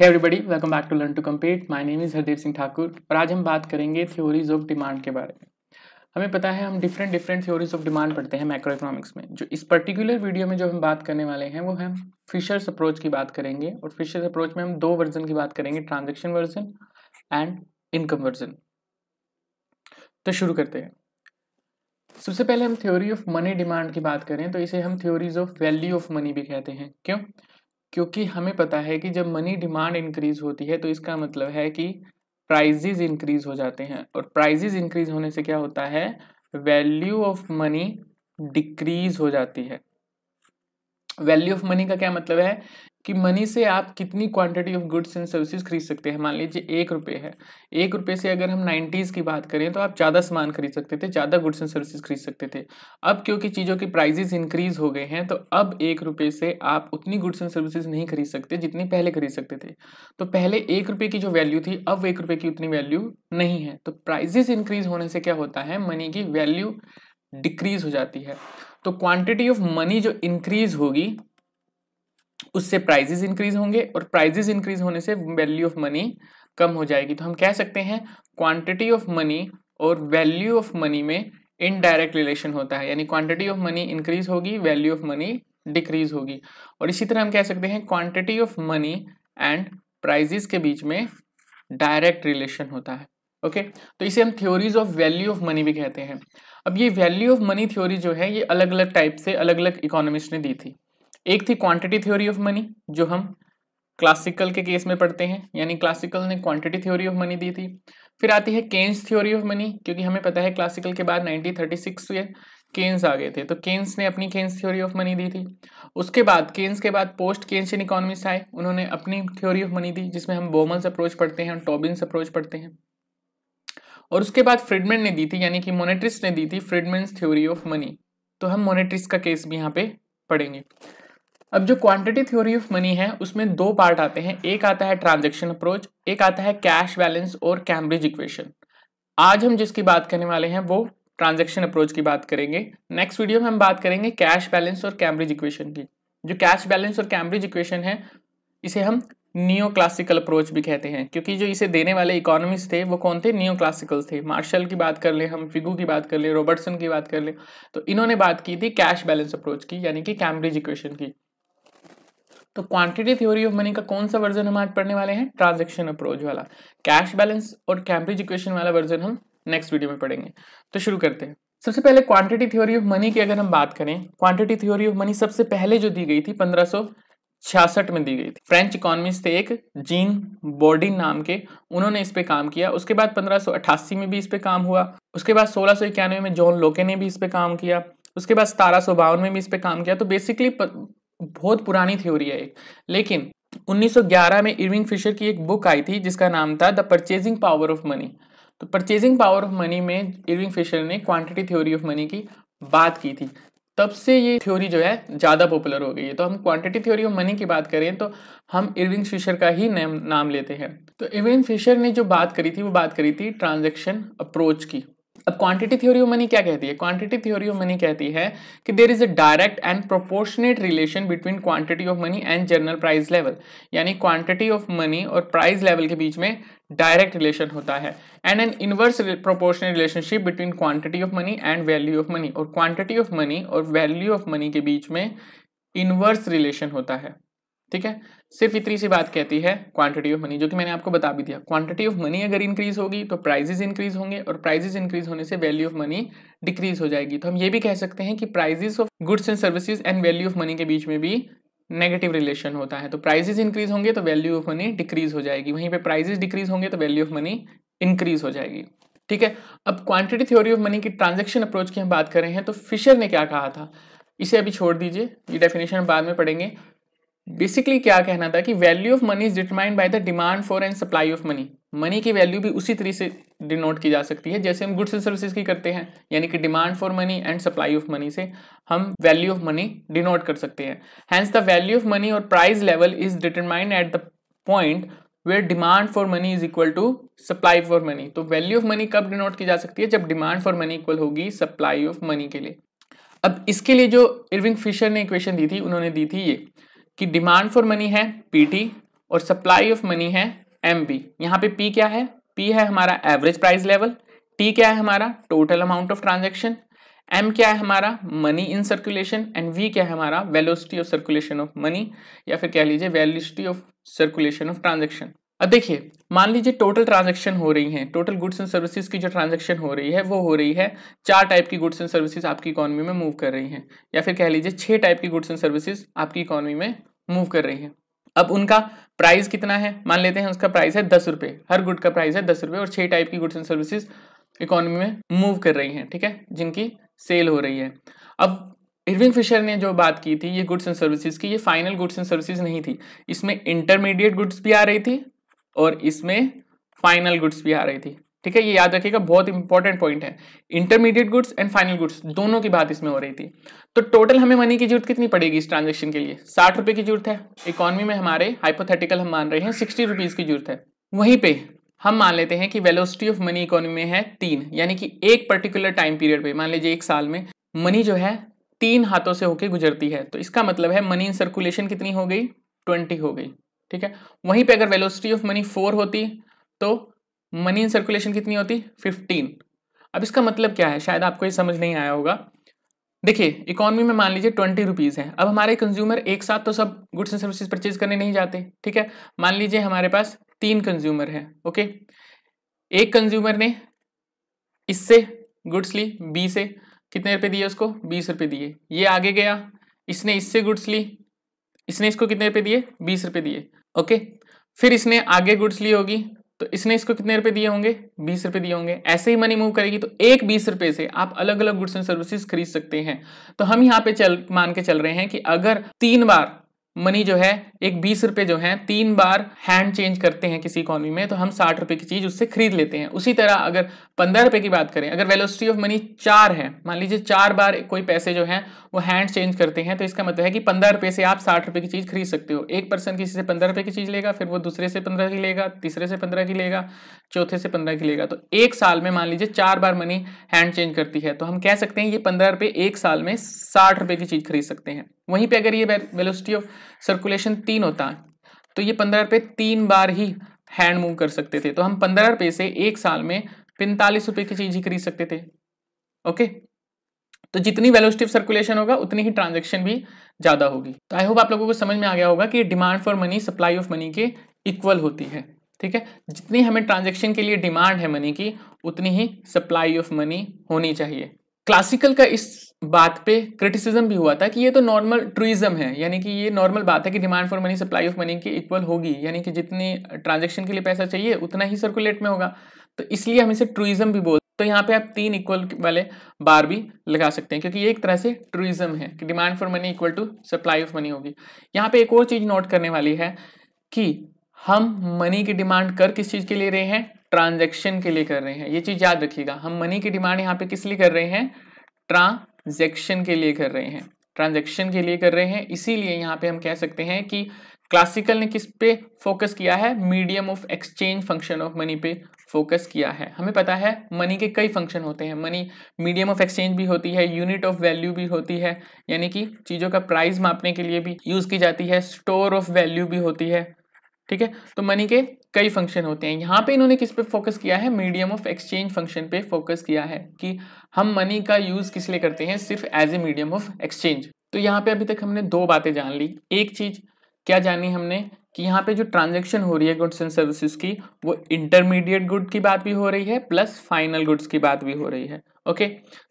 है everybody welcome back to learn to compete my name is Hardev Singh Thakur और आज हम बात करेंगे थ्योरीज ऑफ डिमांड के बारे में हमें पता है हम different different theories of demand पढ़ते हैं माइक्रो इकोनॉमिक्स में जो इस पर्टिकुलर वीडियो में जो हम बात करने वाले हैं वो हम फिशर्स अप्रोच की बात करेंगे और फिशर्स अप्रोच में हम दो वर्जन की बात करेंगे transaction version and income version तो शुरू करते हैं सबसे पहले हम थ्योरी ऑफ मनी डिमांड की बात करें तो इसे हम theories of value of money भी कहते हैं क्यों क्योंकि हमें पता है कि जब मनी डिमांड इंक्रीज होती है तो इसका मतलब है कि प्राइजेज इंक्रीज हो जाते हैं और प्राइजेज इंक्रीज होने से क्या होता है वैल्यू ऑफ मनी डिक्रीज हो जाती है वैल्यू ऑफ मनी का क्या मतलब है कि मनी से आप कितनी quantity of goods and services खरीद सकते हैं मान लीजिए एक रुपये है एक रुपये से अगर हम नाइन्टीज़ की बात करें तो आप ज़्यादा सामान खरीद सकते थे ज़्यादा गुड्स एंड सर्विसेज खरीद सकते थे अब क्योंकि चीज़ों के प्राइजेज इंक्रीज़ हो गए हैं तो अब एक रुपये से आप उतनी गुड्स एंड सर्विसेज नहीं खरीद सकते जितनी पहले खरीद सकते थे तो पहले एक रुपये की जो वैल्यू थी अब एक रुपये की उतनी वैल्यू नहीं है तो प्राइजेज इंक्रीज़ होने से क्या होता है मनी की वैल्यू डिक्रीज़ हो जाती है तो क्वांटिटी ऑफ मनी जो इंक्रीज़ होगी उससे प्राइजेज इंक्रीज होंगे और प्राइजेज इंक्रीज होने से वैल्यू ऑफ मनी कम हो जाएगी तो हम कह सकते हैं क्वांटिटी ऑफ मनी और वैल्यू ऑफ मनी में इनडायरेक्ट रिलेशन होता है यानी क्वांटिटी ऑफ मनी इंक्रीज होगी वैल्यू ऑफ मनी डिक्रीज होगी और इसी तरह हम कह सकते हैं quantity of money and prices के बीच में डायरेक्ट रिलेशन होता है ओके तो इसे हम theories of value of money भी कहते हैं अब ये वैल्यू ऑफ मनी थ्योरी जो है ये अलग अलग टाइप से अलग अलग इकोनॉमिस्ट ने दी थी एक थी क्वांटिटी थ्योरी ऑफ मनी जो हम क्लासिकल के केस में पढ़ते हैं यानी क्लासिकल ने क्वांटिटी थ्योरी ऑफ मनी दी थी फिर आती है केन्स थ्योरी ऑफ मनी क्योंकि हमें पता है क्लासिकल के बाद 1936 में केन्स आ गए थे तो केन्स ने अपनी केन्स थ्योरी ऑफ मनी दी थी उसके बाद केन्स के बाद पोस्ट केन्सियन इकोनॉमिस्ट आए उन्होंने अपनी थ्योरी ऑफ मनी दी जिसमें हम बोमल्स अप्रोच पढ़ते हैं और टॉबिन्स अप्रोच पढ़ते हैं और उसके बाद फ्रिडमैन ने दी थी यानी कि मोनेट्रिस ने दी थी फ्रिडमैन थ्योरी ऑफ मनी तो हम मोनेट्रिस का केस भी यहाँ पे पढ़ेंगे अब जो क्वांटिटी थ्योरी ऑफ मनी है उसमें दो पार्ट आते हैं एक आता है ट्रांजेक्शन अप्रोच एक आता है कैश बैलेंस और कैम्ब्रिज इक्वेशन आज हम जिसकी बात करने वाले हैं वो ट्रांजेक्शन अप्रोच की बात करेंगे नेक्स्ट वीडियो में हम बात करेंगे कैश बैलेंस और कैम्ब्रिज इक्वेशन की जो कैश बैलेंस और कैम्ब्रिज इक्वेशन है इसे हम नियो क्लासिकल अप्रोच भी कहते हैं क्योंकि जो इसे देने वाले इकोनॉमिस्ट थे वो कौन थे नियो क्लासिकल थे मार्शल की बात कर ले हम फिगू की बात कर ले रॉबर्टसन की बात कर ले तो इन्होंने बात की थी कैश बैलेंस अप्रोच की यानी कि कैम्ब्रिज इक्वेशन की तो क्वांटिटी थ्योरी ऑफ मनी का कौन सा वर्जन हम आज पढ़ने वाले हैं ट्रांजेक्शन अप्रोच वाला कैश बैलेंस और कैम्ब्रिज इक्वेशन वाला वर्जन हम नेक्स्ट वीडियो में पढ़ेंगे तो शुरू करते हैं सबसे पहले क्वांटिटी थ्योरी ऑफ मनी की अगर हम बात करें क्वांटिटी थ्योरी ऑफ मनी सबसे पहले जो दी गई थी पंद्रह छियासठ में दी गई थी फ्रेंच इकोनॉमिस्ट थे एक जीन बॉर्डिन नाम के उन्होंने इस पे काम किया उसके बाद 1588 में भी इस पे काम हुआ उसके बाद सोलह में जॉन लोके ने भी इस पे काम किया उसके बाद सतारह में भी इस पे काम किया तो बेसिकली बहुत पुरानी थ्योरी है एक लेकिन 1911 में इरविंग फिशर की एक बुक आई थी जिसका नाम था the purchasing power of money तो परचेजिंग पावर ऑफ मनी में इरविंग फिशर ने क्वांटिटी थ्योरी ऑफ मनी की बात की थी तब से ये थ्योरी जो है ज़्यादा पॉपुलर हो गई है तो हम क्वांटिटी थ्योरी ऑफ मनी की बात करें तो हम इरविंग फिशर का ही नाम नाम लेते हैं तो इरविंग फिशर ने जो बात करी थी वो बात करी थी ट्रांजेक्शन अप्रोच की अब क्वांटिटी थ्योरी ऑफ मनी क्या कहती है क्वांटिटी थ्योरी ऑफ मनी कहती है कि there is a direct and proportionate relation between quantity of money and general price level यानी क्वांटिटी ऑफ मनी और प्राइस लेवल के बीच में डायरेक्ट रिलेशन होता है and an inverse proportional relationship between quantity of money and value of money और quantity of money और value of money के बीच में इनवर्स रिलेशन होता है ठीक है सिर्फ इतनी सी बात कहती है क्वांटिटी ऑफ मनी जो कि मैंने आपको बता भी दिया क्वांटिटी ऑफ मनी अगर इंक्रीज होगी तो प्राइजेज इंक्रीज होंगे और प्राइजेज इंक्रीज होने से वैल्यू ऑफ मनी डिक्रीज हो जाएगी तो हम ये भी कह सकते हैं कि prices of goods and services and value of money के बीच में भी नेगेटिव रिलेशन होता है तो प्राइजेस इंक्रीज होंगे तो वैल्यू ऑफ मनी डिक्रीज हो जाएगी वहीं पर प्राइजेस डिक्रीज होंगे तो वैल्यू ऑफ मनी इंक्रीज हो जाएगी ठीक है अब क्वांटिटी थ्योरी ऑफ मनी की ट्रांजेक्शन अप्रोच की हम बात करें हैं तो फिशर ने क्या कहा था इसे अभी छोड़ दीजिए ये डेफिनेशन बाद में पढ़ेंगे बेसिकली क्या कहना था कि value of money is determined by the demand for and supply of money money की वैल्यू भी उसी तरीके से डिनोट की जा सकती है जैसे हम गुड्स एंड सर्विसेज की करते हैं यानी कि demand for money and supply of money से हम वैल्यू ऑफ मनी डिनोट कर सकते हैं hence the value of money और price level is determined at the point where demand for money is equal to supply for money तो value of money कब denote की जा सकती है जब डिमांड फॉर मनी इक्वल होगी सप्लाई ऑफ मनी के लिए अब इसके लिए जो इरविंग फिशर ने इक्वेशन दी थी उन्होंने दी थी ये कि डिमांड फॉर मनी है पीटी और सप्लाई ऑफ मनी है एम बी यहाँ पे पी क्या है पी है हमारा एवरेज प्राइस लेवल टी क्या है हमारा total amount of transaction M क्या है हमारा money in circulation and V क्या है हमारा velocity of circulation of money या फिर कह लीजिए velocity of circulation of transaction अब देखिए मान लीजिए टोटल ट्रांजेक्शन हो रही है टोटल गुड्स एंड सर्विसेज की जो ट्रांजेक्शन हो रही है वो हो रही है चार टाइप की गुड्स एंड सर्विसेज आपकी इकोनॉमी में मूव कर रही हैं या फिर कह लीजिए छह टाइप की गुड्स एंड सर्विसेज आपकी इकोनॉमी में मूव कर रही हैं अब उनका प्राइस कितना है मान लेते हैं उसका प्राइस है दस रुपये हर गुड का प्राइस है दस रुपये और छह टाइप की गुड्स एंड सर्विसेज इकोनॉमी में मूव कर रही हैं ठीक है जिनकी सेल हो रही है अब इरविंग फिशर ने जो बात की थी ये गुड्स एंड सर्विसेज की ये फाइनल गुड्स एंड सर्विसेज नहीं थी इसमें इंटरमीडिएट गुड्स भी आ रही थी और इसमें फाइनल गुड्स भी आ रही थी ठीक है ये याद रखिएगा बहुत इंपॉर्टेंट पॉइंट है intermediate goods and final goods दोनों की बात इसमें हो रही थी तो टोटल हमें मनी की जरूरत कितनी पड़ेगी इस ट्रांजेक्शन के लिए साठ रुपए की जरूरत है इकोनॉमी में हमारे हाइपोथेटिकल हम मान रहे हैं सिक्सटी रुपीज़ की जरूरत है वहीं पे हम मान लेते हैं कि वेलोसिटी ऑफ मनी इकोनॉमी में है तीन यानी कि एक पर्टिकुलर टाइम पीरियड पे मान लीजिए एक साल में मनी जो है तीन हाथों से होके गुजरती है तो इसका मतलब है मनी इन सर्कुलेशन कितनी हो गई ट्वेंटी हो गई ठीक है वहीं पे अगर वेलोसिटी ऑफ मनी फोर होती तो मनी इन सर्कुलेशन कितनी होती फिफ्टीन अब इसका मतलब क्या है शायद आपको ये समझ नहीं आया होगा देखिए इकोनॉमी में मान लीजिए ट्वेंटी रुपीज़ है अब हमारे कंज्यूमर एक साथ तो सब गुड्स एंड सर्विसेज परचेज करने नहीं जाते ठीक है मान लीजिए हमारे पास तीन कंज्यूमर है ओके एक कंज्यूमर ने इससे गुड्स ली बी से कितने रुपए दिए उसको बीस रुपए दिए ये आगे गया इसने इससे गुड्स ली इसने इसको कितने रुपए दिए बीस रुपए दिए ओके फिर इसने आगे गुड्स ली होगी तो इसने इसको कितने रुपए दिए होंगे बीस रुपए दिए होंगे ऐसे ही मनी मूव करेगी तो एक बीस रुपए से आप अलग अलग गुड्स एंड सर्विसेज खरीद सकते हैं तो हम यहाँ पे चल मान के चल रहे हैं कि अगर तीन बार मनी जो है एक बीस रुपये जो है तीन बार हैंड चेंज करते हैं किसी इकोनॉमी में तो हम साठ रुपये की चीज़ उससे खरीद लेते हैं उसी तरह अगर पंद्रह रुपये की बात करें अगर वेलोसिटी ऑफ मनी चार है मान लीजिए चार बार कोई पैसे जो है वो हैंड चेंज करते हैं तो इसका मतलब है कि पंद्रह रुपये से आप साठ रुपए की चीज़ खरीद सकते हो एक पर्सन किसी से पंद्रह रुपये की चीज़ लेगा फिर वो दूसरे से पंद्रह की लेगा तीसरे से पंद्रह की लेगा चौथे से पंद्रह की लेगा तो एक साल में मान लीजिए चार बार मनी हैंड चेंज करती है तो हम कह सकते हैं ये पंद्रह रुपये एक साल में साठ रुपये की चीज़ खरीद सकते हैं वहीं पर अगर ये वेलोसिटी ऑफ सर्कुलेशन तीन होता तो ये पंद्रह रुपये तीन बार ही हैंड मूव कर सकते थे तो हम पंद्रह रुपये से एक साल में पैंतालीस रुपये की चीज़ ही खरीद सकते थे ओके तो जितनी वेलोस्टिव सर्कुलेशन होगा उतनी ही ट्रांजेक्शन भी ज़्यादा होगी तो आई होप आप लोगों को समझ में आ गया होगा कि demand for money supply of money के इक्वल होती है ठीक है जितनी हमें ट्रांजेक्शन के लिए डिमांड है मनी की उतनी ही सप्लाई ऑफ मनी होनी चाहिए क्लासिकल का इस बात पे क्रिटिसिज्म भी हुआ था कि ये तो नॉर्मल ट्रूइज्म है यानी कि ये नॉर्मल बात है कि demand for money supply of money की इक्वल होगी यानी कि जितनी ट्रांजेक्शन के लिए पैसा चाहिए उतना ही सर्कुलेट में होगा तो इसलिए हम इसे ट्रूइज्म भी बोलते तो यहाँ पे आप तीन इक्वल वाले बार भी लगा सकते हैं क्योंकि ये एक तरह से ट्रूइज्म है कि demand for money equal to supply of money होगी यहाँ पे एक और चीज़ नोट करने वाली है कि हम मनी की डिमांड कर किस चीज़ के लिए रहे हैं ट्रांजेक्शन के लिए कर रहे हैं ये चीज़ याद रखिएगा हम मनी की डिमांड यहाँ पे किस लिए कर रहे हैं ट्रां ट्रांजेक्शन के लिए कर रहे हैं ट्रांजेक्शन के लिए कर रहे हैं इसीलिए यहाँ पे हम कह सकते हैं कि क्लासिकल ने किस पे फोकस किया है medium of exchange function of money पे फोकस किया है हमें पता है मनी के कई फंक्शन होते हैं मनी मीडियम ऑफ एक्सचेंज भी होती है यूनिट ऑफ वैल्यू भी होती है यानी कि चीज़ों का प्राइस मापने के लिए भी यूज़ की जाती है स्टोर ऑफ वैल्यू भी होती है ठीक है तो मनी के कई फंक्शन होते हैं यहाँ पे इन्होंने किस पे फोकस किया है मीडियम ऑफ एक्सचेंज फंक्शन पे फोकस किया है कि हम मनी का यूज किस लिए करते हैं सिर्फ as a medium of exchange तो यहाँ पे अभी तक हमने दो बातें जान ली एक चीज क्या जानी हमने कि यहाँ पे जो ट्रांजेक्शन हो रही है गुड्स एंड सर्विसेज की वो इंटरमीडिएट गुड की बात भी हो रही है प्लस फाइनल गुड्स की बात भी हो रही है ओके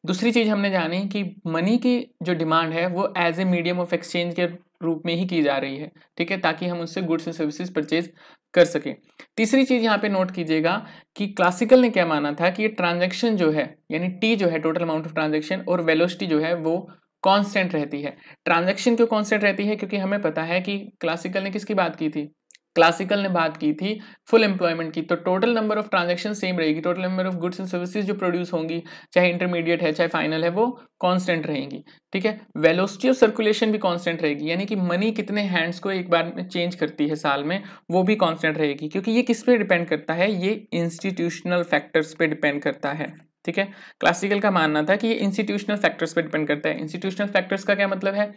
दूसरी चीज़ हमने जानी कि मनी की जो डिमांड है वो as a medium of exchange के रूप में ही की जा रही है ठीक है ताकि हम उससे गुड्स एंड सर्विसेज परचेज कर सकें तीसरी चीज़ यहाँ पे नोट कीजिएगा कि क्लासिकल ने क्या माना था कि ये ट्रांजेक्शन जो है यानी टी जो है टोटल अमाउंट ऑफ ट्रांजेक्शन और वेलोसिटी जो है वो कांस्टेंट रहती है ट्रांजेक्शन क्यों कांस्टेंट रहती है क्योंकि हमें पता है कि क्लासिकल ने किसकी बात की थी क्लासिकल ने बात की थी फुल एम्प्लॉयमेंट की तो total number of transaction same रहेगी total number of goods and services जो प्रोड्यूस होंगी चाहे इंटरमीडिएट है चाहे फाइनल है वो कांस्टेंट रहेंगी ठीक है वेलोसिटी ऑफ सर्कुलेशन भी कांस्टेंट रहेगी यानी कि मनी कितने हैंड्स को एक बार में चेंज करती है साल में वो भी कॉन्स्टेंट रहेगी क्योंकि ये किस पर डिपेंड करता है ये इंस्टीट्यूशनल फैक्टर्स पर डिपेंड करता है ठीक है क्लासिकल का मानना था कि ये इंस्टीट्यूशनल फैक्टर्स पर डिपेंड करता है इंस्टीट्यूशनल फैक्टर्स का क्या मतलब है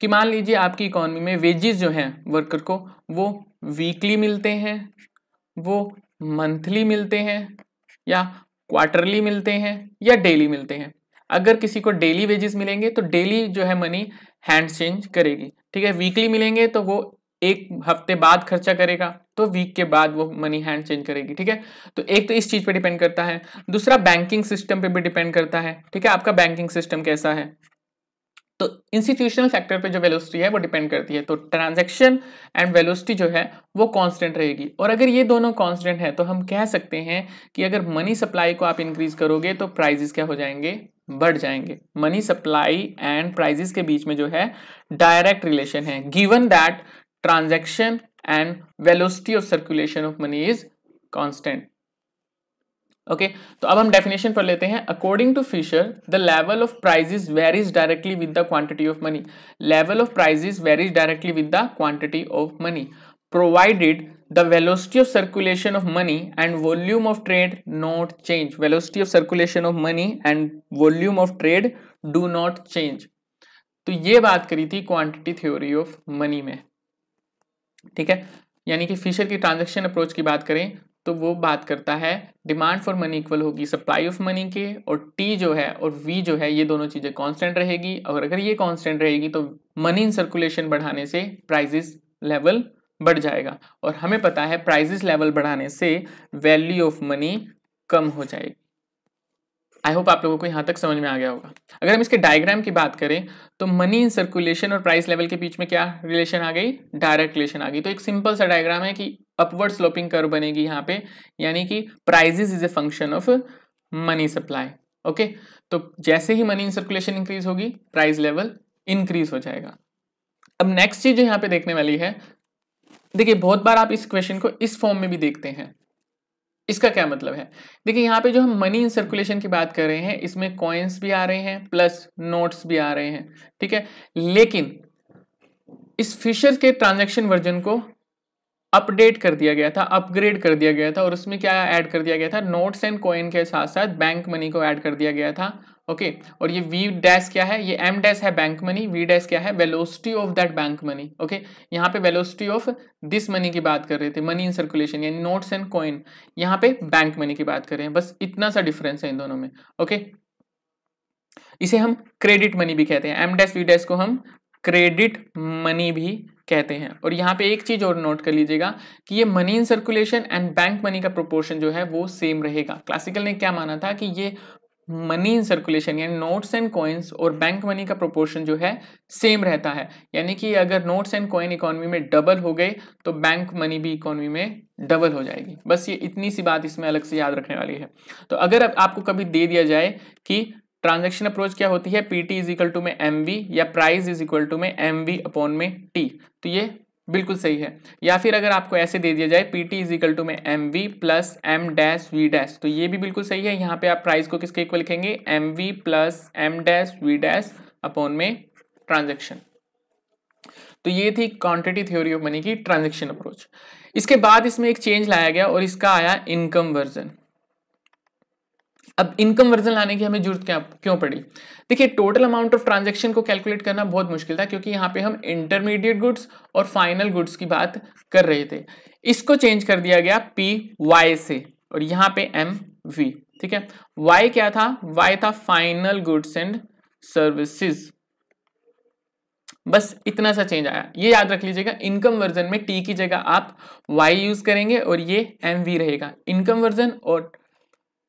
कि मान लीजिए आपकी इकोनॉमी में वेजेस जो हैं वर्कर को वो वीकली मिलते हैं वो मंथली मिलते हैं या क्वार्टरली मिलते हैं या डेली मिलते हैं अगर किसी को डेली वेजेस मिलेंगे तो डेली जो है मनी हैंड चेंज करेगी ठीक है वीकली मिलेंगे तो वो एक हफ्ते बाद खर्चा करेगा तो वीक के बाद वो मनी हैंड चेंज करेगी ठीक है तो एक तो इस चीज़ पे डिपेंड करता है दूसरा बैंकिंग सिस्टम पे भी डिपेंड करता है ठीक है आपका बैंकिंग सिस्टम कैसा है तो इंस्टीट्यूशनल फैक्टर पे जो वेलोसिटी है वो डिपेंड करती है तो ट्रांजैक्शन एंड वेलोसिटी जो है वो कांस्टेंट रहेगी और अगर ये दोनों कांस्टेंट है तो हम कह सकते हैं कि अगर मनी सप्लाई को आप इंक्रीज करोगे तो प्राइजेस क्या हो जाएंगे बढ़ जाएंगे मनी सप्लाई एंड प्राइजेस के बीच में जो है डायरेक्ट रिलेशन है given that transaction and velocity of circulation of money is constant okay okay, तो अब हम डेफिनेशन पर लेते हैं according to Fisher the level of prices varies directly with the quantity of money level of prices varies directly with the quantity of money provided the velocity of circulation of money and volume of trade not change velocity of circulation of money and volume of trade do not change तो ये बात करी थी quantity theory of money में ठीक है यानी कि फिशर की ट्रांजेक्शन अप्रोच की बात करें तो वो बात करता है डिमांड फॉर मनी इक्वल होगी सप्लाई ऑफ मनी के और टी जो है और वी जो है ये दोनों चीज़ें कांस्टेंट रहेगी और अगर ये कांस्टेंट रहेगी तो मनी इन सर्कुलेशन बढ़ाने से प्राइजिस लेवल बढ़ जाएगा और हमें पता है प्राइजिस लेवल बढ़ाने से वैल्यू ऑफ मनी कम हो जाएगी आई होप आप लोगों को यहाँ तक समझ में आ गया होगा अगर हम इसके डायग्राम की बात करें तो मनी इन सर्कुलेशन और प्राइस लेवल के बीच में क्या रिलेशन आ गई डायरेक्ट रिलेशन आ गई तो एक सिंपल सा डायग्राम है कि अपवर्ड स्लोपिंग कर्व बनेगी यहाँ पे यानी कि prices is a function of money supply okay तो जैसे ही मनी इन सर्कुलेशन इंक्रीज होगी प्राइस लेवल इंक्रीज हो जाएगा अब नेक्स्ट चीज जो यहाँ पे देखने वाली है देखिए बहुत बार आप इस क्वेश्चन को इस फॉर्म में भी देखते हैं इसका क्या मतलब है देखिए यहाँ पे जो हम मनी इन सर्कुलेशन की बात कर रहे हैं इसमें कॉइन्स भी आ रहे हैं प्लस नोट्स भी आ रहे हैं ठीक है लेकिन इस फिशर के ट्रांजेक्शन वर्जन को अपडेट कर दिया गया था अपग्रेड कर दिया गया था और उसमें क्या ऐड कर दिया गया था नोट्स एंड कॉइन के साथ साथ बैंक मनी को ऐड कर दिया गया था ओके okay, और ये V डैश क्या है ये M डैश है बैंक मनी V डैश क्या है velocity of that bank money okay यहाँ पे वेलोसिटी ऑफ दिस मनी की बात कर रहे थे मनी इन सर्कुलेशन यानी नोट्स एंड कॉइन यहाँ पे बैंक मनी की बात कर रहे हैं बस इतना सा डिफरेंस है इन दोनों में ओके okay? इसे हम क्रेडिट मनी भी कहते हैं एम डैश वी डैश को हम क्रेडिट मनी भी कहते हैं और यहाँ पे एक चीज़ और नोट कर लीजिएगा कि ये money in circulation and bank money का प्रोपोर्शन जो है वो सेम रहेगा क्लासिकल ने क्या माना था कि ये मनी इन सर्कुलेशन यानी नोट्स एंड कॉइन्स और बैंक मनी का प्रोपोर्शन जो है सेम रहता है यानी कि अगर नोट्स एंड कॉइन इकोनॉमी में डबल हो गए तो बैंक मनी भी इकोनॉमी में डबल हो जाएगी बस ये इतनी सी बात इसमें अलग से याद रखने वाली है तो अगर आपको कभी दे दिया जाए कि ट्रांजेक्शन अप्रोच क्या होती है P T is equal to में एम वी या प्राइस इज इक्वल टू में एम वी अपॉन में टी तो ये बिल्कुल सही है या फिर अगर आपको ऐसे दे दिया जाए P T is equal to में M V plus M dash V dash तो ये भी बिल्कुल सही है यहाँ पे आप प्राइस को किसके इक्वल लिखेंगे M V plus M dash V dash upon में ट्रांजेक्शन तो ये थी क्वांटिटी थ्योरी ऑफ मनी की ट्रांजेक्शन अप्रोच इसके बाद इसमें एक चेंज लाया गया और इसका आया इनकम वर्जन अब इनकम वर्जन लाने की हमें जरूरत क्या क्यों पड़ी देखिए टोटल अमाउंट ऑफ ट्रांजेक्शन को कैलकुलेट करना बहुत मुश्किल था क्योंकि यहाँ पे हम इंटरमीडिएट गुड्स और फाइनल गुड्स की बात कर रहे थे इसको चेंज कर दिया गया पी वाई से और यहाँ पे एम वी ठीक है वाई क्या था वाई था फाइनल गुड्स एंड सर्विसेज बस इतना सा चेंज आया ये याद रख लीजिएगा इनकम वर्जन में टी की जगह आप वाई यूज करेंगे और ये एम वी रहेगा इनकम वर्जन और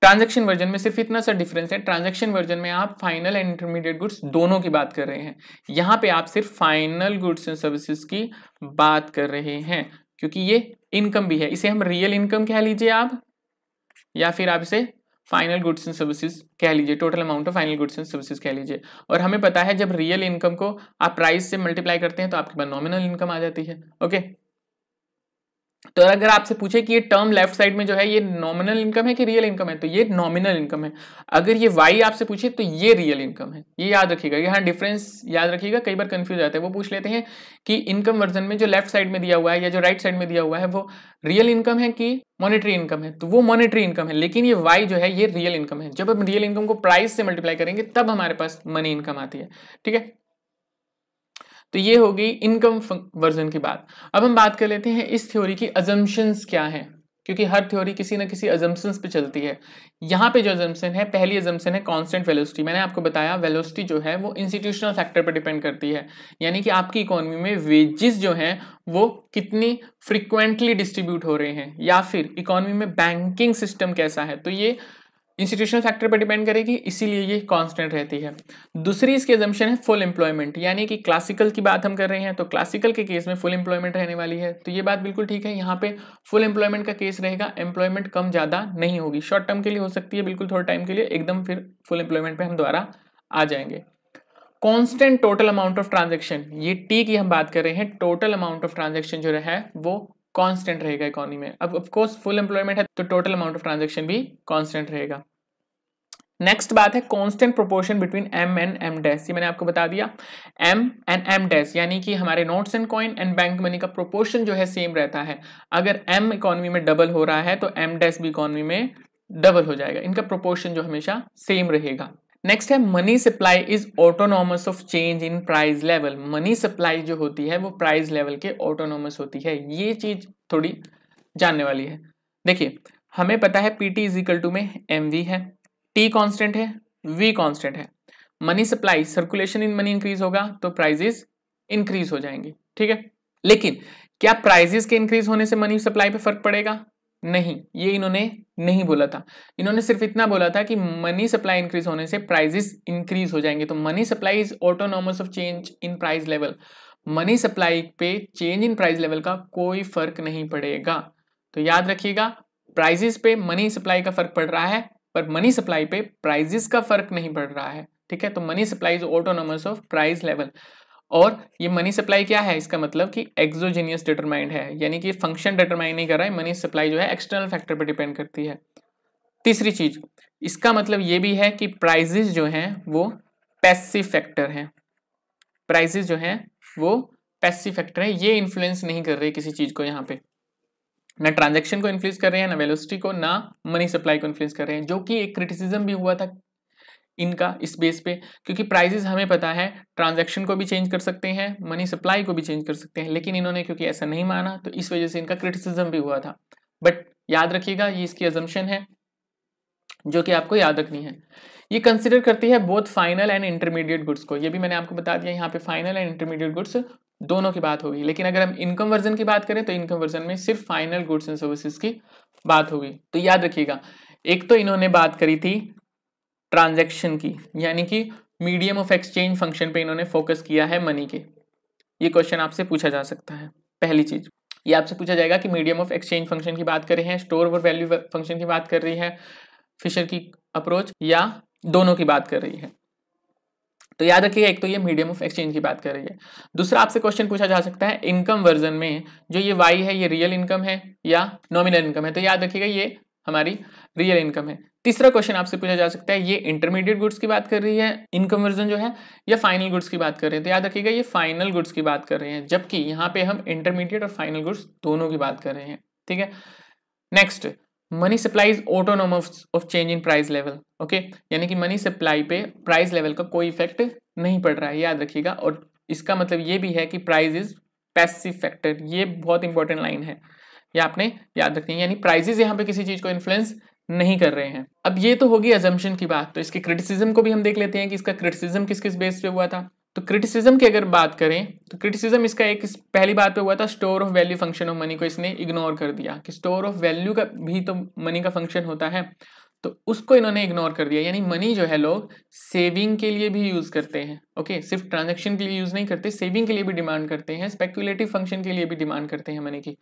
ट्रांजेक्शन वर्जन में सिर्फ इतना सा डिफरेंस है ट्रांजेक्शन वर्जन में आप फाइनल एंड इंटरमीडिएट गुड्स दोनों की बात कर रहे हैं यहाँ पे आप सिर्फ फाइनल गुड्स एंड सर्विसेज की बात कर रहे हैं क्योंकि ये इनकम भी है इसे हम रियल इनकम कह लीजिए आप या फिर आप इसे फाइनल गुड्स एंड सर्विसेज कह लीजिए total amount of final goods and services कह लीजिए और हमें पता है जब रियल इनकम को आप प्राइस से मल्टीप्लाई करते हैं तो आपके पास नॉमिनल इनकम आ जाती है ओके okay? तो अगर आपसे पूछे कि ये टर्म लेफ्ट साइड में जो है ये नॉमिनल इनकम है कि रियल इनकम है तो ये नॉमिनल इनकम है अगर ये वाई आपसे पूछे तो ये रियल इनकम है ये याद रखिएगा यहाँ डिफरेंस याद रखिएगा कई बार कंफ्यूज आता है वो पूछ लेते हैं कि इनकम वर्जन में जो लेफ्ट साइड में दिया हुआ है या जो राइट साइड में दिया हुआ है वो रियल इनकम है कि मॉनिटरी इनकम है तो वो मॉनिटरी इनकम है लेकिन ये वाई जो है ये रियल इनकम है जब हम रियल इनकम को प्राइस से मल्टीप्लाई करेंगे तब हमारे पास मनी इनकम आती है ठीक है तो ये हो गई इनकम वर्जन की बात अब हम बात कर लेते हैं इस थ्योरी की अजम्पन्स क्या हैं क्योंकि हर थ्योरी किसी ना किसी अजम्पन्स पे चलती है यहाँ पे जो अजम्पन है पहली अजम्पन है कांस्टेंट वेलोसिटी मैंने आपको बताया वेलोसिटी जो है वो इंस्टीट्यूशनल फैक्टर पर डिपेंड करती है यानी कि आपकी इकोनॉमी में वेजेस जो हैं वो कितनी फ्रिक्वेंटली डिस्ट्रीब्यूट हो रहे हैं या फिर इकोनॉमी में बैंकिंग सिस्टम कैसा है तो ये इंस्टीट्यूशनल फैक्टर पर डिपेंड करेगी इसीलिए ये कांस्टेंट रहती है दूसरी इसकी एजम्पन है फुल एम्प्लॉयमेंट यानी कि क्लासिकल की बात हम कर रहे हैं तो क्लासिकल के केस में फुल एम्प्लॉयमेंट रहने वाली है तो ये बात बिल्कुल ठीक है यहाँ पे फुल एम्प्लॉयमेंट का केस रहेगा एम्प्लॉयमेंट कम ज़्यादा नहीं होगी शॉर्ट टर्म के लिए हो सकती है बिल्कुल थोड़ा टाइम के लिए एकदम फिर फुल एम्प्लॉयमेंट पर हम द्वारा आ जाएंगे constant total amount of transaction ये टी की हम बात कर रहे हैं टोटल अमाउंट ऑफ ट्रांजेक्शन जो है वो कांस्टेंट रहेगा इकोनॉमी में अब ऑफकोर्स फुल एम्प्लॉयमेंट है तो टोटल अमाउंट ऑफ ट्रांजेक्शन भी कांस्टेंट रहेगा नेक्स्ट बात है constant proportion between M and M dash ये मैंने आपको बता दिया एम एंड एम डैस यानी कि हमारे notes and coin and bank money का प्रोपोर्शन जो है सेम रहता है अगर एम इकोनॉमी में डबल हो रहा है तो एम डैस भी इकोनॉमी में डबल हो जाएगा इनका प्रोपोर्शन जो हमेशा सेम रहेगा नेक्स्ट है money supply is autonomous of change in price level money supply जो होती है वो प्राइस लेवल के ऑटोनॉमस होती है ये चीज थोड़ी जानने वाली है देखिए हमें पता है P T is equal to में एम वी है टी कॉन्स्टेंट है वी कॉन्स्टेंट है money supply circulation in money increase होगा तो प्राइजेस इंक्रीज हो जाएंगे ठीक है लेकिन क्या प्राइजेस के इंक्रीज होने से मनी सप्लाई पे फर्क पड़ेगा नहीं ये इन्होंने नहीं बोला था इन्होंने सिर्फ इतना बोला था कि मनी सप्लाई इंक्रीज होने से प्राइजेस इंक्रीज हो जाएंगे तो money supply is autonomous of change in price level money supply पे चेंज इन प्राइस लेवल का कोई फर्क नहीं पड़ेगा तो याद रखिएगा प्राइजेस पे मनी सप्लाई का फर्क पड़ रहा है पर मनी सप्लाई पे प्राइजेस का फर्क नहीं पड़ रहा है ठीक है तो money supply is autonomous of price level और ये मनी सप्लाई क्या है इसका मतलब कि एक्सोजीनियस डिटरमाइंड है यानी कि फंक्शन डिटरमाइन नहीं कर रहा है मनी सप्लाई जो है एक्सटर्नल फैक्टर पर डिपेंड करती है तीसरी चीज इसका मतलब ये भी है कि प्राइजेस जो हैं वो पैसिव फैक्टर हैं प्राइजेस जो हैं वो पैसिव फैक्टर है ये इन्फ्लुएंस नहीं कर रहे किसी चीज़ को यहाँ पे ना ट्रांजेक्शन को इन्फ्लुएंस कर रहे हैं ना वेलोसिटी को ना मनी सप्लाई को इन्फ्लुएंस कर रहे हैं जो कि एक क्रिटिसिज्म भी हुआ था इनका इस बेस पे क्योंकि प्राइजेस हमें पता है ट्रांजैक्शन को भी चेंज कर सकते हैं मनी सप्लाई को भी चेंज कर सकते हैं लेकिन इन्होंने क्योंकि ऐसा नहीं माना तो इस वजह से इनका क्रिटिसिज्म भी हुआ था बट याद रखिएगा ये इसकी एजम्पन है जो कि आपको याद रखनी है ये कंसिडर करती है both final and intermediate goods को ये भी मैंने आपको बता दिया यहाँ पे फाइनल एंड इंटरमीडिएट गुड्स दोनों की बात होगी लेकिन अगर हम इनकम वर्जन की बात करें तो इनकम वर्जन में सिर्फ फाइनल गुड्स एंड सर्विसेज की बात होगी तो याद रखिएगा एक तो इन्होंने बात करी थी ट्रांजेक्शन की यानी कि मीडियम ऑफ एक्सचेंज फंक्शन पे इन्होंने फोकस किया है मनी के ये क्वेश्चन आपसे पूछा जा सकता है पहली चीज़ ये आपसे पूछा जाएगा कि मीडियम ऑफ एक्सचेंज फंक्शन की बात कर रहे हैं स्टोर और वैल्यू फंक्शन की बात कर रही है फिशर की अप्रोच या दोनों की बात कर रही है तो याद रखिएगा एक तो ये मीडियम ऑफ एक्सचेंज की बात कर रही है दूसरा आपसे क्वेश्चन पूछा जा सकता है इनकम वर्जन में जो ये वाई है ये रियल इनकम है या नॉमिनल इनकम है तो याद रखिएगा ये हमारी रियल इनकम है तीसरा क्वेश्चन आपसे पूछा जा सकता है ये इंटरमीडिएट गुड्स की बात कर रही है इनकम वर्जन जो है या फाइनल गुड्स की बात कर रहे हैं तो याद रखिएगा ये फाइनल गुड्स की बात कर रहे हैं जबकि यहाँ पे हम इंटरमीडिएट और फाइनल गुड्स दोनों की बात कर रहे हैं ठीक है next money is autonomous of change in price level okay यानी कि मनी सप्लाई पे प्राइस लेवल का कोई इफेक्ट नहीं पड़ रहा है याद रखिएगा और इसका मतलब ये भी है कि प्राइस इज पैसिव फैक्टर ये बहुत इंपॉर्टेंट लाइन है ये आपने याद रखनी है यानी प्राइजेज यहाँ पे किसी चीज़ को इन्फ्लुएंस नहीं कर रहे हैं अब ये तो होगी एजम्पन की बात तो इसके क्रिटिसिज्म को भी हम देख लेते हैं कि इसका क्रिटिसिज्म किस किस बेस पे हुआ था तो क्रिटिसिज्म की अगर बात करें तो क्रिटिसिज्म इसका एक पहली बात पे हुआ था store of value function of money को इसने इग्नोर कर दिया कि स्टोर ऑफ वैल्यू का भी तो मनी का फंक्शन होता है तो उसको इन्होंने इग्नोर कर दिया यानी मनी जो है लोग सेविंग के लिए भी यूज़ करते हैं ओके सिर्फ ट्रांजेक्शन के लिए यूज़ नहीं करते सेविंग के लिए भी डिमांड करते हैं स्पेकुलेटिव फंक्शन के लिए भी डिमांड करते हैं मनी की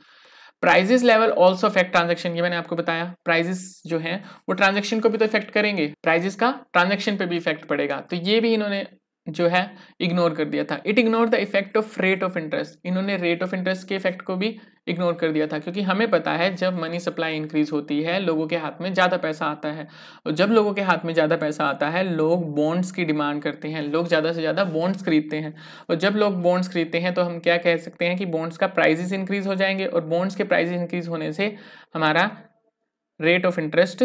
prices level also affect transaction ये मैंने आपको बताया प्राइजेस जो हैं वो ट्रांजेक्शन को भी तो इफेक्ट करेंगे प्राइजेस का ट्रांजेक्शन पे भी इफेक्ट पड़ेगा तो ये भी इन्होंने जो है इग्नोर कर दिया था it ignore the effect of rate of interest इन्होंने रेट ऑफ इंटरेस्ट के इफेक्ट को भी इग्नोर कर दिया था क्योंकि हमें पता है जब मनी सप्लाई इंक्रीज होती है लोगों के हाथ में ज़्यादा पैसा आता है और जब लोगों के हाथ में ज़्यादा पैसा आता है लोग बॉन्ड्स की डिमांड करते हैं लोग ज़्यादा से ज़्यादा बॉन्ड्स खरीदते हैं और जब लोग बॉन्ड्स खरीदते हैं तो हम क्या कह सकते हैं कि बॉन्ड्स का प्राइजेस इंक्रीज हो जाएंगे और बॉन्ड्स के प्राइजेस इंक्रीज होने से हमारा रेट ऑफ इंटरेस्ट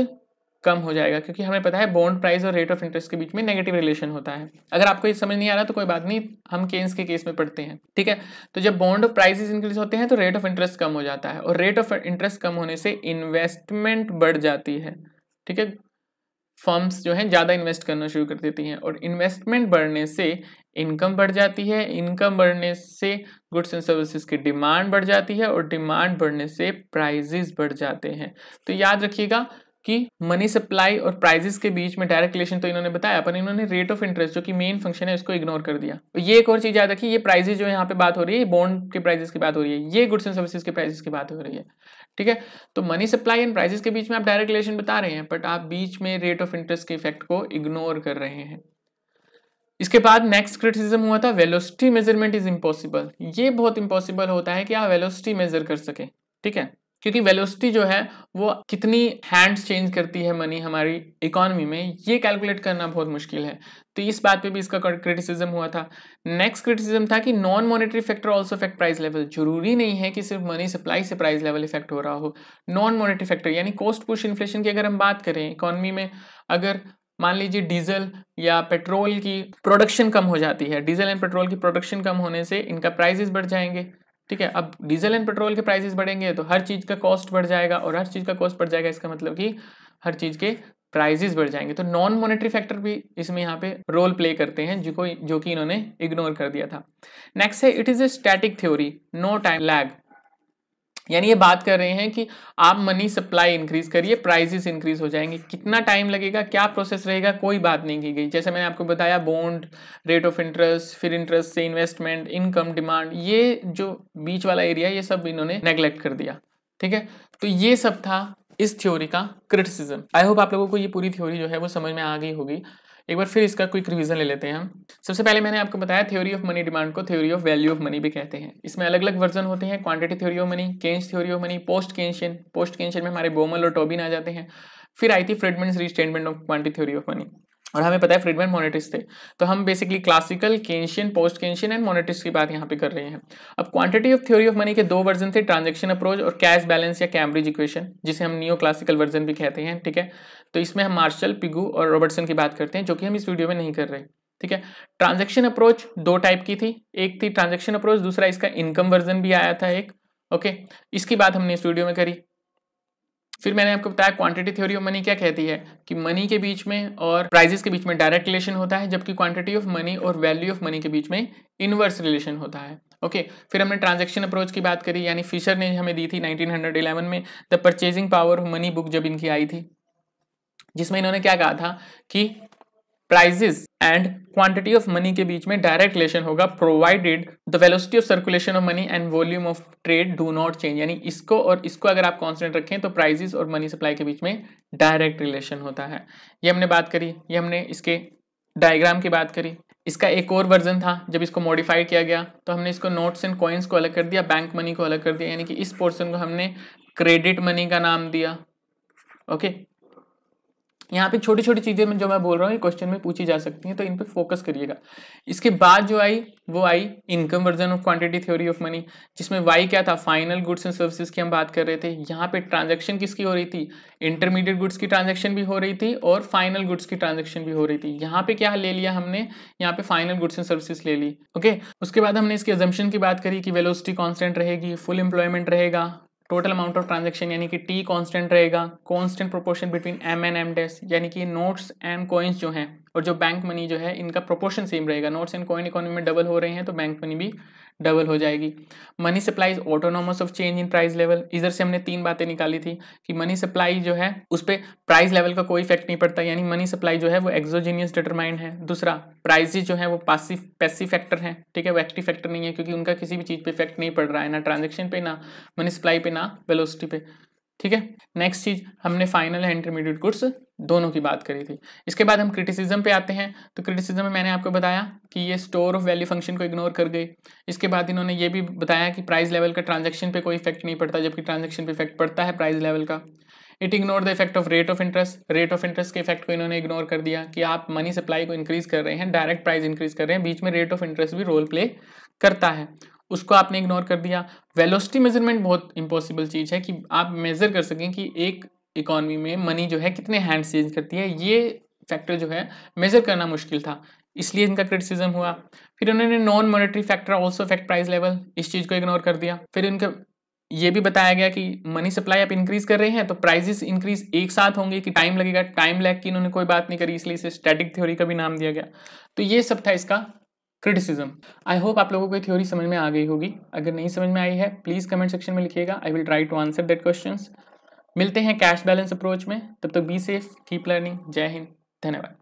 कम हो जाएगा क्योंकि हमें पता है बॉन्ड प्राइस और रेट ऑफ इंटरेस्ट के बीच में नेगेटिव रिलेशन होता है अगर आपको ये समझ नहीं आ रहा तो कोई बात नहीं हम केन्स के केस में पढ़ते हैं ठीक है तो जब बॉन्ड प्राइसेस इंक्रीज होते हैं तो रेट ऑफ इंटरेस्ट कम हो जाता है और रेट ऑफ इंटरेस्ट कम होने से इन्वेस्टमेंट बढ़ जाती है ठीक है फर्म्स जो हैं ज़्यादा इन्वेस्ट करना शुरू कर देती हैं और इन्वेस्टमेंट बढ़ने से इनकम बढ़ जाती है इनकम बढ़ने से गुड्स एंड सर्विसेज की डिमांड बढ़ जाती है और डिमांड बढ़ने से प्राइजेज बढ़ जाते हैं तो याद रखिएगा कि मनी सप्लाई और प्राइजेस के बीच में डायरेक्ट रिलेशन तो इन्होंने बताया पर इन्होंने रेट ऑफ इंटरेस्ट जो कि मेन फंक्शन है उसको इग्नोर कर दिया और ये एक और चीज़ याद रखिए ये प्राइजेस जो यहाँ पे बात हो रही है बॉन्ड के प्राइजेस की बात हो रही है ये गुड्स एंड सर्विसेज के प्राइजेस की बात हो रही है ठीक है तो मनी सप्लाई एंड प्राइजेस के बीच में आप डायरेक्ट रिलेशन बता रहे हैं बट आप बीच में रेट ऑफ इंटरेस्ट के इफेक्ट को इग्नोर कर रहे हैं इसके बाद नेक्स्ट क्रिटिसिज्म हुआ था वेलोसिटी मेजरमेंट इज इम्पॉसिबल ये बहुत इंपॉसिबल होता है कि आप वेलोसिटी मेजर कर सके ठीक है क्योंकि वेलोसिटी जो है वो कितनी हैंड्स चेंज करती है मनी हमारी इकोनॉमी में ये कैलकुलेट करना बहुत मुश्किल है तो इस बात पे भी इसका क्रिटिसिज्म हुआ था नेक्स्ट क्रिटिसिज्म था कि non monetary factor also effect price level जरूरी नहीं है कि सिर्फ मनी सप्लाई से प्राइस लेवल इफेक्ट हो रहा हो नॉन मॉनेटरी फैक्टर यानी कॉस्ट पुश इन्फ्लेशन की अगर हम बात करें इकोनॉमी में अगर मान लीजिए डीजल या पेट्रोल की प्रोडक्शन कम हो जाती है डीजल एंड पेट्रोल की प्रोडक्शन कम होने से इनका प्राइजेस बढ़ जाएंगे ठीक है अब डीजल एंड पेट्रोल के प्राइसेस बढ़ेंगे तो हर चीज़ का कॉस्ट बढ़ जाएगा और हर चीज़ का कॉस्ट बढ़ जाएगा इसका मतलब कि हर चीज़ के प्राइजेस बढ़ जाएंगे तो नॉन मॉनेटरी फैक्टर भी इसमें यहाँ पे रोल प्ले करते हैं जिसको जो कि इन्होंने इग्नोर कर दिया था नेक्स्ट है it is a static theory no time lag यानी ये बात कर रहे हैं कि आप मनी सप्लाई इंक्रीज करिए प्राइजेस इंक्रीज हो जाएंगे कितना टाइम लगेगा क्या प्रोसेस रहेगा कोई बात नहीं की गई जैसे मैंने आपको बताया बॉन्ड रेट ऑफ इंटरेस्ट फिर इंटरेस्ट से इन्वेस्टमेंट इनकम डिमांड ये जो बीच वाला एरिया ये सब इन्होंने नेग्लेक्ट कर दिया ठीक है तो ये सब था इस थ्योरी का क्रिटिसिज्म आई होप आप लोगों को ये पूरी थ्योरी जो है वो समझ में आ गई होगी एक बार फिर इसका क्विक रिवीजन ले लेते हैं हम सबसे पहले मैंने आपको बताया थ्योरी ऑफ मनी डिमांड को theory of value of money भी कहते हैं इसमें अलग अलग वर्जन होते हैं quantity theory of money Keynes theory of money post Keynesian post Keynesian में हमारे बोमल और टोबिन आ जाते हैं फिर आई थी Friedman restatement of quantity theory of money और हमें पता है फ्रीडमैन मोनेटिस थे तो हम basically classical Keynesian post Keynesian and monetarists की बात यहाँ पे कर रहे हैं अब quantity of theory of money के दो वर्जन थे ट्रांजैक्शन अप्रोच और कैश बैलेंस या कैम्ब्रिज इक्वेशन जिसे हम नियो क्लासिकल वर्जन भी कहते हैं ठीक है तो इसमें हम मार्शल पिगू और रॉबर्टसन की बात करते हैं जो कि हम इस वीडियो में नहीं कर रहे ठीक है ट्रांजेक्शन अप्रोच दो टाइप की थी एक थी ट्रांजेक्शन अप्रोच दूसरा इसका इनकम वर्जन भी आया था एक ओके इसकी बात हमने इस वीडियो में करी फिर मैंने आपको बताया क्वांटिटी थ्योरी ऑफ मनी क्या कहती है कि मनी के बीच में और प्राइजेस के बीच में डायरेक्ट रिलेशन होता है जबकि क्वांटिटी ऑफ मनी और वैल्यू ऑफ मनी के बीच में इनवर्स रिलेशन होता है ओके okay, फिर हमने ट्रांजैक्शन अप्रोच की बात करी यानी फिशर ने हमें दी थी 1911 में the purchasing power of money book जब इनकी आई थी जिसमें इन्होंने क्या कहा था कि prices and quantity of money के बीच में डायरेक्ट रिलेशन होगा provided the velocity of circulation of money and volume of trade do not change यानी इसको और इसको अगर आप कॉन्सेंट रखें तो प्राइजेस और मनी सप्लाई के बीच में डायरेक्ट रिलेशन होता है ये हमने बात करी ये हमने इसके डायग्राम की बात करी इसका एक और वर्जन था जब इसको मॉडिफाई किया गया तो हमने इसको नोट्स एंड कॉइन्स को अलग कर दिया बैंक मनी को अलग कर दिया यानी कि इस पोर्सन को हमने क्रेडिट मनी का नाम दिया ओके यहाँ पे छोटी छोटी चीज़ें जो मैं बोल रहा हूँ ये क्वेश्चन में पूछी जा सकती हैं तो इन पर फोकस करिएगा इसके बाद जो आई वो आई income version of quantity theory of money जिसमें वाई क्या था फाइनल गुड्स एंड सर्विसेज की हम बात कर रहे थे यहाँ पे ट्रांजेक्शन किसकी हो रही थी इंटरमीडिएट गुड्स की ट्रांजेक्शन भी हो रही थी और फाइनल गुड्स की ट्रांजेक्शन भी हो रही थी यहाँ पे क्या ले लिया हमने यहाँ पे फाइनल गुड्स एंड सर्विसेज ले ली ओके उसके बाद हमने इसके एजम्पन की बात करी कि वेलोसिटी कॉन्स्टेंट रहेगी फुल एम्प्लॉयमेंट रहेगा टोटल अमाउंट ऑफ ट्रांजेक्शन यानी कि टी कांस्टेंट रहेगा constant proportion between M and M dash यानी कि नोट्स एंड कॉइन्स जो हैं और जो बैंक मनी जो है इनका प्रोपोर्शन सेम रहेगा नोट्स एंड कॉइन इकोनॉमी में डबल हो रहे हैं तो बैंक मनी भी डबल हो जाएगी money supply autonomous of change in price level इधर से हमने तीन बातें निकाली थी कि मनी सप्लाई जो है उस पर प्राइस लेवल का कोई इफेक्ट नहीं पड़ता यानी मनी सप्लाई जो है वो एक्जोजीनियस डिटरमाइंड है दूसरा प्राइजेज जो है वो पासिव पैसिव फैक्टर है ठीक है वो एक्टिव फैक्टर नहीं है क्योंकि उनका किसी भी चीज़ पर इफेक्ट नहीं पड़ रहा है ना ट्रांजेक्शन पे ना मनी सप्लाई पे ना वेलोसिटी पे ठीक है नेक्स्ट चीज हमने फाइनल है इंटरमीडिएट कोर्स दोनों की बात करी थी इसके बाद हम क्रिटिसिज्म पे आते हैं तो क्रिटिसिज्म में मैंने आपको बताया कि ये स्टोर ऑफ वैल्यू फंक्शन को इग्नोर कर गई इसके बाद इन्होंने ये भी बताया कि प्राइस लेवल का ट्रांजैक्शन पे कोई इफेक्ट नहीं पड़ता जबकि ट्रांजैक्शन पे इफेक्ट पड़ता है प्राइस लेवल का it ignore the effect of rate of interest rate of interest के इफेक्ट को इन्होंने इग्नोर कर दिया कि आप मनी सप्लाई को इंक्रीज कर रहे हैं डायरेक्ट प्राइस इंक्रीज कर रहे हैं बीच में रेट ऑफ इंटरेस्ट भी रोल प्ले करता है उसको आपने इग्नोर कर दिया वेलोसिटी मेजरमेंट बहुत इम्पॉसिबल चीज़ है कि आप मेज़र कर सकें कि एक इकॉनमी में मनी जो है कितने हैंड चेंज करती है ये फैक्टर जो है मेज़र करना मुश्किल था इसलिए इनका क्रिटिसिज्म हुआ फिर उन्होंने non monetary factor also effect price level इस चीज़ को इग्नोर कर दिया फिर उनके ये भी बताया गया कि मनी सप्लाई आप इंक्रीज कर रहे हैं तो प्राइजेस इंक्रीज एक साथ होंगे कि टाइम लगेगा टाइम लैग की इन्होंने कोई बात नहीं करी इसलिए इसे स्टैटिक थ्योरी का भी नाम दिया गया तो ये सब था इसका क्रिटिसिज्म आई होप आप लोगों को ये थ्योरी समझ में आ गई होगी अगर नहीं समझ में आई है प्लीज़ कमेंट सेक्शन में लिखिएगा I will try to answer that question मिलते हैं कैश बैलेंस अप्रोच में तब तक बी सेफ कीप लर्निंग जय हिंद धन्यवाद